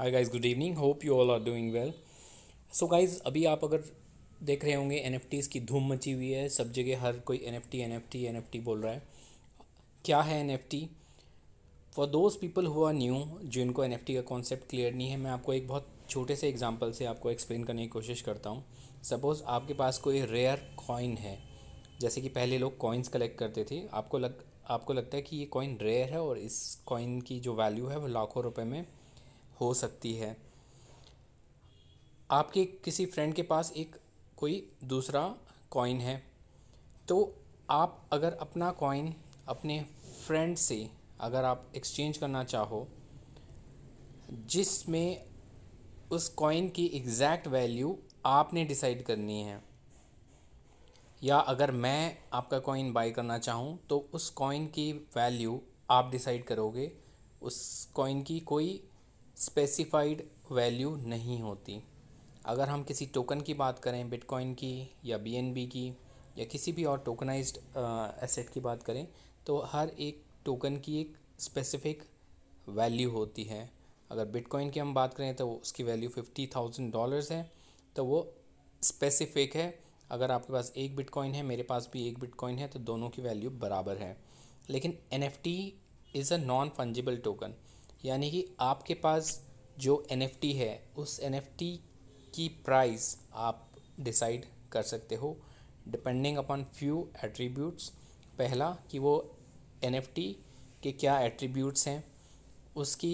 Hi guys good evening hope you all are doing well so guys अभी आप अगर देख रहे होंगे एन की धूम मची हुई है सब जगह हर कोई N F T N F T N F T बोल रहा है क्या है N F T for those people who are new जिनको एन एफ टी का कॉन्सेप्ट क्लियर नहीं है मैं आपको एक बहुत छोटे से एग्जाम्पल से आपको एक्सप्लेन करने की कोशिश करता हूँ सपोज़ आपके पास कोई रेयर कॉइन है जैसे कि पहले लोग कॉइन्स कलेक्ट करते थे आपको लग आपको लगता है कि ये कॉइन रेयर है और इस कॉइन की जो वैल्यू है वो लाखों रुपए में हो सकती है आपके किसी फ्रेंड के पास एक कोई दूसरा कॉइन है तो आप अगर अपना कॉइन अपने फ्रेंड से अगर आप एक्सचेंज करना चाहो जिसमें उस कॉइन की एग्ज़ैक्ट वैल्यू आपने डिसाइड करनी है या अगर मैं आपका कॉइन बाई करना चाहूँ तो उस कॉइन की वैल्यू आप डिसाइड करोगे उस कॉइन की कोई स्पेसिफाइड वैल्यू नहीं होती अगर हम किसी टोकन की बात करें बिटकॉइन की या बी की या किसी भी और टोकनाइज्ड एसेट की बात करें तो हर एक टोकन की एक स्पेसिफिक वैल्यू होती है अगर बिटकॉइन की हम बात करें तो उसकी वैल्यू फिफ्टी थाउजेंड डॉलर्स है तो वो स्पेसिफिक है अगर आपके पास एक बिटकॉइन है मेरे पास भी एक बिटकॉइन है तो दोनों की वैल्यू बराबर है लेकिन N F T is a non fungible token यानी कि आपके पास जो एन है उस एन की प्राइस आप डिसाइड कर सकते हो डिपेंडिंग अपॉन फ्यू एट्रीब्यूट्स पहला कि वो एन के क्या एट्रीब्यूट्स हैं उसकी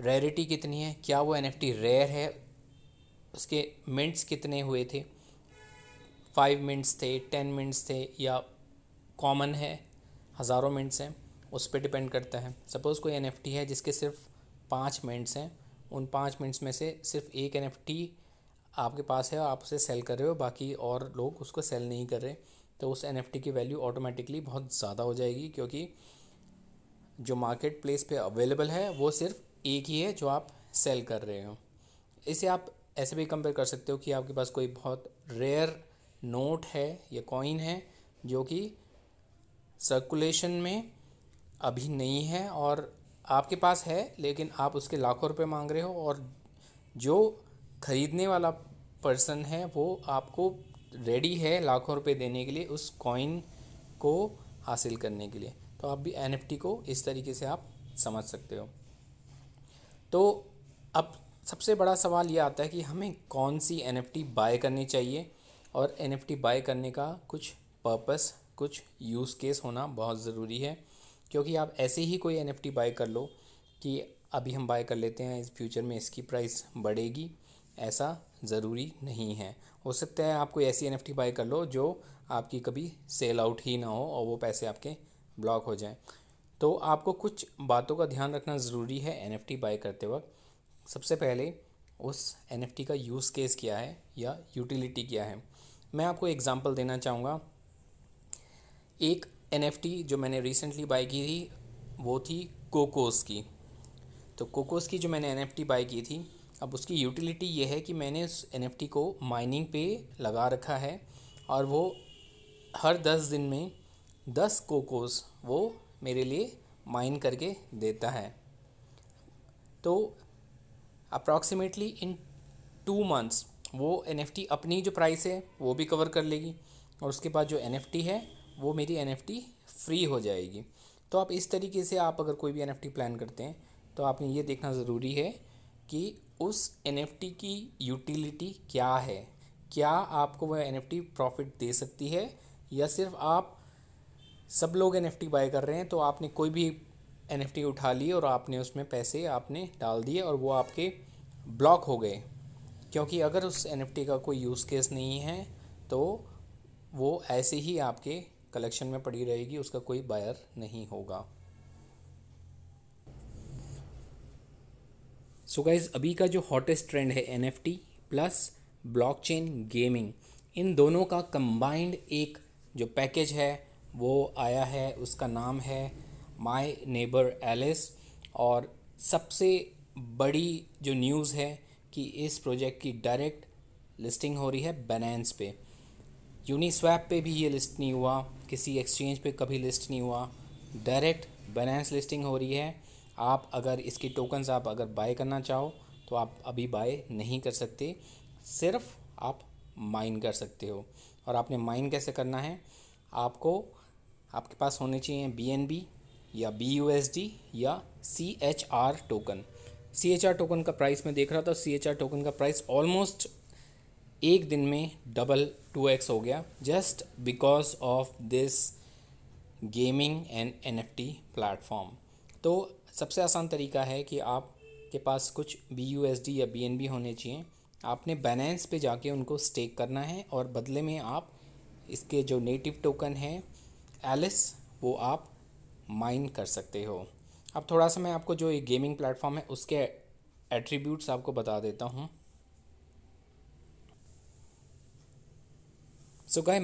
रेरिटी कितनी है क्या वो एन रेयर है उसके मिनट्स कितने हुए थे फाइव मिनट्स थे टेन मिनट्स थे या कॉमन है हज़ारों मिनट्स हैं उस पर डिपेंड करता है सपोज़ कोई एन है जिसके सिर्फ पाँच मिनट्स हैं उन पाँच मिनट्स में से सिर्फ एक एन आपके पास है और आप उसे सेल कर रहे हो बाकी और लोग उसको सेल नहीं कर रहे तो उस एन की वैल्यू ऑटोमेटिकली बहुत ज़्यादा हो जाएगी क्योंकि जो मार्केट प्लेस पे अवेलेबल है वो सिर्फ एक ही है जो आप सेल कर रहे हो इसे आप ऐसे भी कंपेयर कर सकते हो कि आपके पास कोई बहुत रेयर नोट है या कॉइन है जो कि सर्कुलेशन में अभी नहीं है और आपके पास है लेकिन आप उसके लाखों रुपए मांग रहे हो और जो ख़रीदने वाला पर्सन है वो आपको रेडी है लाखों रुपए देने के लिए उस कॉइन को हासिल करने के लिए तो आप भी एन को इस तरीके से आप समझ सकते हो तो अब सबसे बड़ा सवाल ये आता है कि हमें कौन सी एन बाय करनी चाहिए और एन बाय करने का कुछ पर्पस कुछ यूज़ केस होना बहुत ज़रूरी है क्योंकि आप ऐसे ही कोई एन बाय कर लो कि अभी हम बाय कर लेते हैं इस फ्यूचर में इसकी प्राइस बढ़ेगी ऐसा ज़रूरी नहीं है हो सकता है आप कोई ऐसी एन बाय कर लो जो आपकी कभी सेल आउट ही ना हो और वो पैसे आपके ब्लॉक हो जाएं तो आपको कुछ बातों का ध्यान रखना ज़रूरी है एन बाय करते वक्त सबसे पहले उस एन का यूज़ केस क्या है या यूटिलिटी क्या है मैं आपको एग्ज़ाम्पल देना चाहूँगा एक एन जो मैंने रिसेंटली बाई की थी वो थी कोकोस की तो कोकोस की जो मैंने एन बाई की थी अब उसकी यूटिलिटी ये है कि मैंने उस एन को माइनिंग पे लगा रखा है और वो हर दस दिन में दस कोकोस वो मेरे लिए माइन करके देता है तो अप्रॉक्सीमेटली इन टू मंथ्स वो एन अपनी जो प्राइस है वो भी कवर कर लेगी और उसके बाद जो एन है वो मेरी एन फ्री हो जाएगी तो आप इस तरीके से आप अगर कोई भी एन प्लान करते हैं तो आपने ये देखना ज़रूरी है कि उस एन की यूटिलिटी क्या है क्या आपको वह एन प्रॉफिट दे सकती है या सिर्फ आप सब लोग एन बाय कर रहे हैं तो आपने कोई भी एन उठा ली और आपने उसमें पैसे आपने डाल दिए और वो आपके ब्लॉक हो गए क्योंकि अगर उस एन का कोई यूज़ केस नहीं है तो वो ऐसे ही आपके कलेक्शन में पड़ी रहेगी उसका कोई बायर नहीं होगा सो so गाइज अभी का जो हॉटेस्ट ट्रेंड है एन प्लस ब्लॉकचेन गेमिंग इन दोनों का कंबाइंड एक जो पैकेज है वो आया है उसका नाम है माय नेबर एलिस और सबसे बड़ी जो न्यूज़ है कि इस प्रोजेक्ट की डायरेक्ट लिस्टिंग हो रही है बैनेंस पे यूनिस्वैप पे भी ये लिस्ट नहीं हुआ किसी एक्सचेंज पे कभी लिस्ट नहीं हुआ डायरेक्ट बैलेंस लिस्टिंग हो रही है आप अगर इसके टोकन्स आप अगर बाय करना चाहो तो आप अभी बाय नहीं कर सकते सिर्फ आप माइन कर सकते हो और आपने माइन कैसे करना है आपको आपके पास होने चाहिए बी एन बी या बी यू एस डी या C H R token C H R token का प्राइस मैं देख रहा था सी एच आर टोकन का प्राइस ऑलमोस्ट एक दिन में डबल टू एक्स हो गया just because of this gaming and N F T platform तो सबसे आसान तरीका है कि आपके पास कुछ बी यू एस डी या बी एन बी होने चाहिए आपने बैलेंस पे जाके उनको स्टेक करना है और बदले में आप इसके जो नेटिव टोकन है एलिस वो आप माइन कर सकते हो अब थोड़ा सा मैं आपको जो ये गेमिंग प्लेटफॉर्म है उसके एट्रीब्यूट्स आपको बता देता हूँ so guy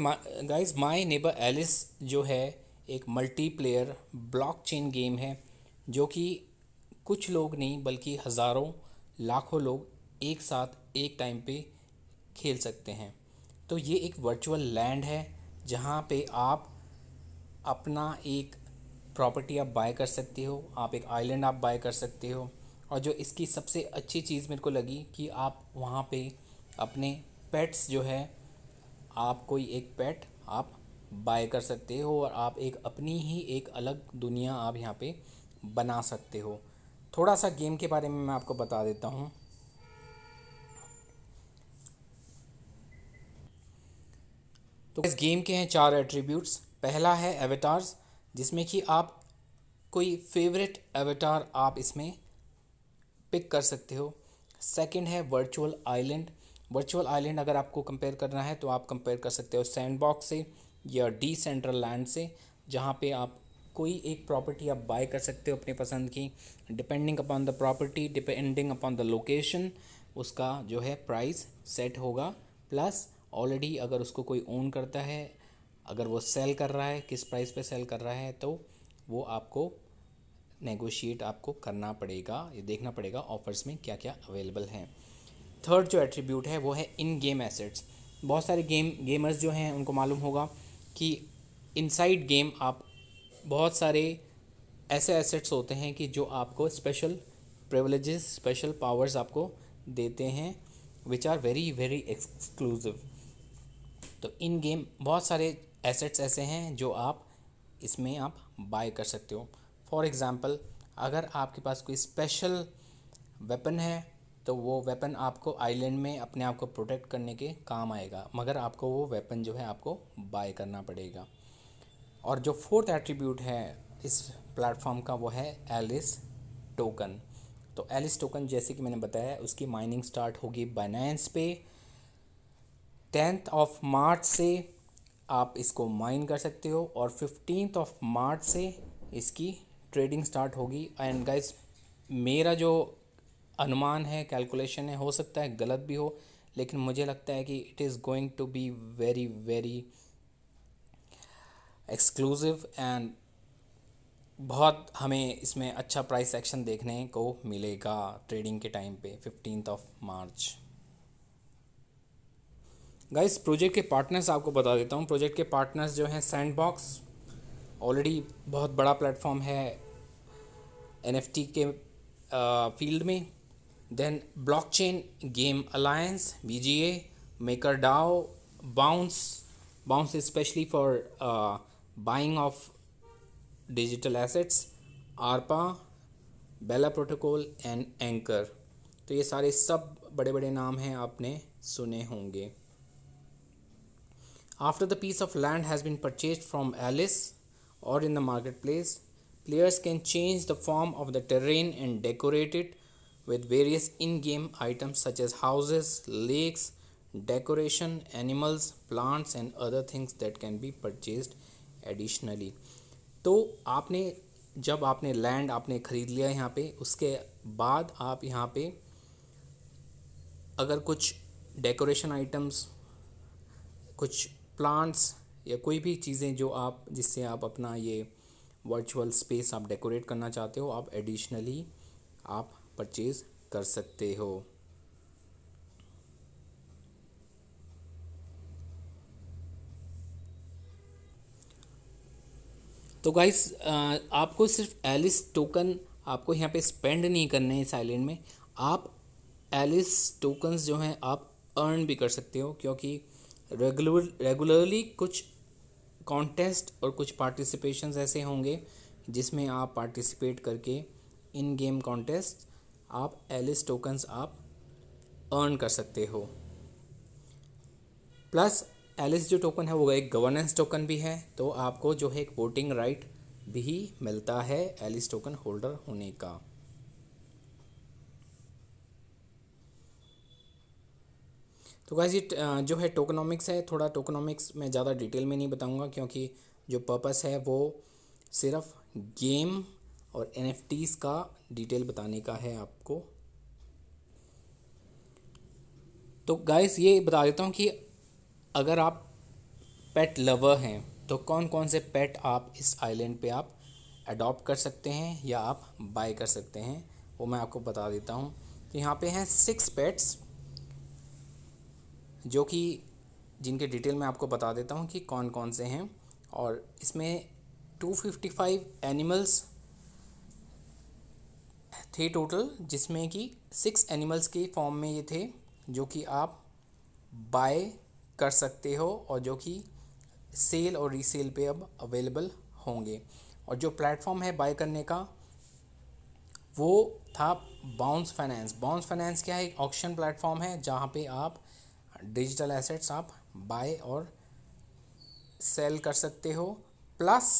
guys my neighbour Alice जो है एक multiplayer blockchain game है जो कि कुछ लोग नहीं बल्कि हज़ारों लाखों लोग एक साथ एक टाइम पे खेल सकते हैं तो ये एक वर्चुअल लैंड है जहाँ पे आप अपना एक प्रॉपर्टी आप बाय कर सकते हो आप एक आइलैंड आप बाय कर सकते हो और जो इसकी सबसे अच्छी चीज़ मेरे को लगी कि आप वहाँ पे अपने पेट्स जो है आप कोई एक पेट आप बाय कर सकते हो और आप एक अपनी ही एक अलग दुनिया आप यहाँ पे बना सकते हो थोड़ा सा गेम के बारे में मैं आपको बता देता हूँ तो इस गेम के हैं चार एट्रीब्यूट्स पहला है एवेटार्स जिसमें कि आप कोई फेवरेट एवेटार आप इसमें पिक कर सकते हो सेकंड है वर्चुअल आइलैंड वर्चुअल आइलैंड अगर आपको कंपेयर करना है तो आप कंपेयर कर सकते हो सैंडबॉक्स से या डी सेंट्रल लैंड से जहाँ पे आप कोई एक प्रॉपर्टी आप बाय कर सकते हो अपने पसंद की depending upon the property depending upon the location उसका जो है प्राइस सेट होगा प्लस ऑलरेडी अगर उसको कोई ओन करता है अगर वो सेल कर रहा है किस प्राइस पे सेल कर रहा है तो वो आपको नेगोशिएट आपको करना पड़ेगा ये देखना पड़ेगा ऑफ़र्स में क्या क्या अवेलेबल हैं थर्ड जो एट्रीब्यूट है वो है इन गेम एसेट्स बहुत सारे गेम गेमर्स जो हैं उनको मालूम होगा कि इनसाइड गेम आप बहुत सारे ऐसे एसेट्स होते हैं कि जो आपको स्पेशल प्रिवलेज स्पेशल पावर्स आपको देते हैं which are very very exclusive तो इन गेम बहुत सारे एसेट्स ऐसे हैं जो आप इसमें आप बाय कर सकते हो फॉर एग्ज़ाम्पल अगर आपके पास कोई स्पेशल वेपन है तो वो वेपन आपको आइलैंड में अपने आप को प्रोटेक्ट करने के काम आएगा मगर आपको वो वेपन जो है आपको बाय करना पड़ेगा और जो फोर्थ एट्रीब्यूट है इस प्लेटफॉर्म का वो है एलिस टोकन तो एलिस टोकन जैसे कि मैंने बताया उसकी माइनिंग स्टार्ट होगी बाइनेंस पे टेंथ ऑफ मार्च से आप इसको माइन कर सकते हो और फिफ्टींथ ऑफ मार्च से इसकी ट्रेडिंग स्टार्ट होगी एंड गाइस मेरा जो अनुमान है कैलकुलेशन है हो सकता है गलत भी हो लेकिन मुझे लगता है कि it is going to be very very exclusive and बहुत हमें इसमें अच्छा प्राइस एक्शन देखने को मिलेगा ट्रेडिंग के टाइम पे fifteen of March guys project के पार्टनर्स आपको बता देता हूँ प्रोजेक्ट के पार्टनर्स जो हैं सैंडबॉक्स ऑलरेडी बहुत बड़ा प्लेटफॉर्म है एन के फील्ड में then blockchain game alliance bga makerdao bounce bounce especially for uh, buying of digital assets arpa bella protocol and anchor So ये सारे सब बड़े बड़े नाम हैं आपने सुने होंगे after the piece of land has been purchase from Alice the in the market place players can change the form of the terrain with various in-game items such as houses, lakes, decoration, animals, plants and other things that can be purchased additionally. तो आपने जब आपने land आपने ख़रीद लिया यहाँ पे उसके बाद आप यहाँ पे अगर कुछ डेकोरेशन आइटम्स कुछ प्लांट्स या कोई भी चीज़ें जो आप जिससे आप अपना ये वर्चुअल स्पेस आप डेकोरेट करना चाहते हो आप एडिशनली आप परचेज़ कर सकते हो तो गाइस आपको सिर्फ एलिस टोकन आपको यहाँ पे स्पेंड नहीं करने हैं इस आइलैंड में आप एलिस टोकन्स जो हैं आप अर्न भी कर सकते हो क्योंकि रेगुलर रेगुलरली कुछ कॉन्टेस्ट और कुछ पार्टिसिपेशंस ऐसे होंगे जिसमें आप पार्टिसिपेट करके इन गेम कॉन्टेस्ट आप एलिस टोकन्स आप अर्न कर सकते हो प्लस एलिस जो टोकन है वो एक गवर्नेंस टोकन भी है तो आपको जो है एक वोटिंग राइट भी मिलता है एलिस टोकन होल्डर होने का तो गाइज जो है टोकनॉमिक्स है थोड़ा टोकनॉमिक्स मैं ज़्यादा डिटेल में नहीं बताऊंगा क्योंकि जो पर्पस है वो सिर्फ गेम और एन का डिटेल बताने का है आपको तो गाइस ये बता देता हूँ कि अगर आप पेट लवर हैं तो कौन कौन से पेट आप इस आइलैंड पे आप अडॉप्ट कर सकते हैं या आप बाय कर सकते हैं वो मैं आपको बता देता हूँ तो यहाँ पे हैं सिक्स पेट्स जो कि जिनके डिटेल मैं आपको बता देता हूँ कि कौन कौन से हैं और इसमें टू फिफ्टी फाइव एनिमल्स थे टोटल जिसमें कि सिक्स एनिमल्स के फॉर्म में ये थे जो कि आप बाय कर सकते हो और जो कि सेल और रीसेल पे अब अवेलेबल होंगे और जो प्लेटफॉर्म है बाय करने का वो था बाउंस फाइनेंस बाउंस फाइनेंस क्या है एक ऑक्शन प्लेटफॉर्म है जहाँ पे आप डिजिटल एसेट्स आप बाय और सेल कर सकते हो plus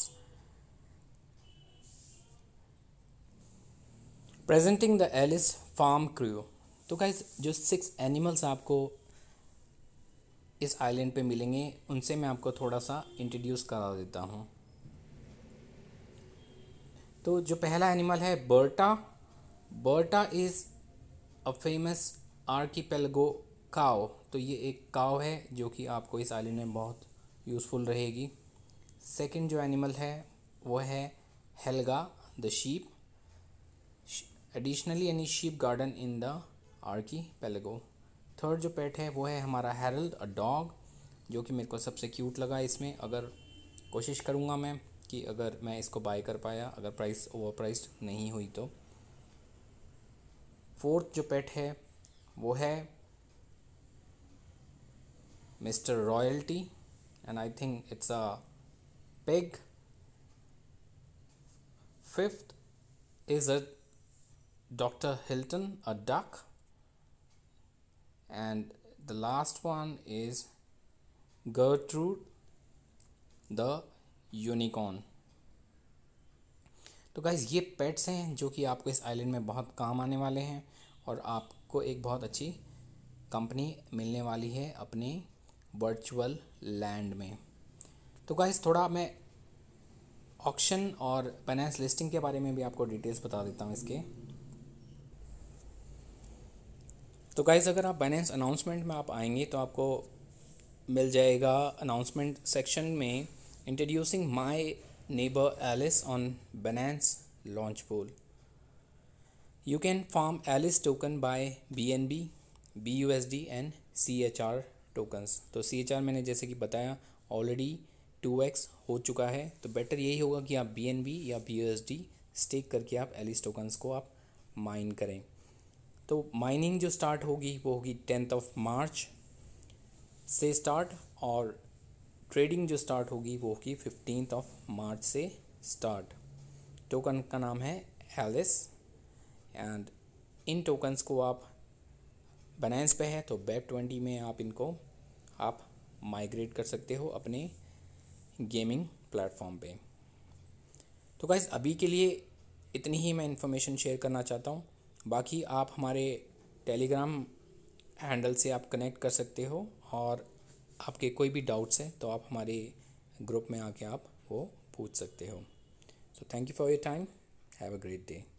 presenting the Alice farm crew तो क्या जो सिक्स एनिमल्स आपको इस आइलैंड पे मिलेंगे उनसे मैं आपको थोड़ा सा इंट्रोड्यूस करा देता हूँ तो जो पहला एनिमल है Berta Berta is a famous archipelago cow तो ये एक काओ है जो कि आपको इस आइलैंड में बहुत यूज़फुल रहेगी सेकंड जो एनिमल है वो है Helga the sheep additionally any sheep garden in the archipelago third जो पेट है वो है हमारा हेरल्ड अ डॉग जो कि मेरे को सबसे क्यूट लगा इसमें अगर कोशिश करूँगा मैं कि अगर मैं इसको बाय कर पाया अगर प्राइस ओवर प्राइस्ड नहीं हुई तो फोर्थ जो पेट है वो है mister Royalty and I think it's a pig fifth is a Dr. Hilton, a duck. And the last one is Gertrude, the unicorn. तो गाइज़ ये पेट्स हैं जो कि आपको इस आइलैंड में बहुत काम आने वाले हैं और आपको एक बहुत अच्छी कंपनी मिलने वाली है अपनी वर्चुअल लैंड में तो गाइज़ थोड़ा मैं ऑक्शन और फाइनेंस लिस्टिंग के बारे में भी आपको डिटेल्स बता देता हूँ इसके तो गाइज़ अगर आप बाइनेंस अनाउंसमेंट में आप आएंगे तो आपको मिल जाएगा अनाउंसमेंट सेक्शन में introducing My Neighbor Alice on Binance launch pool you can farm Alice token by B N B B U S D and C H R tokens तो सी एच आर मैंने जैसे कि बताया already two X हो चुका है तो better यही होगा कि आप बी एन बी या B U S D stake करके आप एलिस टोकन्स को आप माइन करें तो माइनिंग जो स्टार्ट होगी वो होगी टेंथ ऑफ मार्च से स्टार्ट और ट्रेडिंग जो स्टार्ट होगी वो होगी फिफ्टीन ऑफ मार्च से स्टार्ट टोकन का नाम है एलिस एंड इन टोकन्स को आप बनाइंस पे है तो बैक ट्वेंटी में आप इनको आप माइग्रेट कर सकते हो अपने गेमिंग प्लेटफॉर्म पे तो गाइज अभी के लिए इतनी ही मैं इन्फॉर्मेशन शेयर करना चाहता हूँ बाकी आप हमारे टेलीग्राम हैंडल से आप कनेक्ट कर सकते हो और आपके कोई भी डाउट्स हैं तो आप हमारे ग्रुप में आके आप वो पूछ सकते हो so thank you for your time have a great day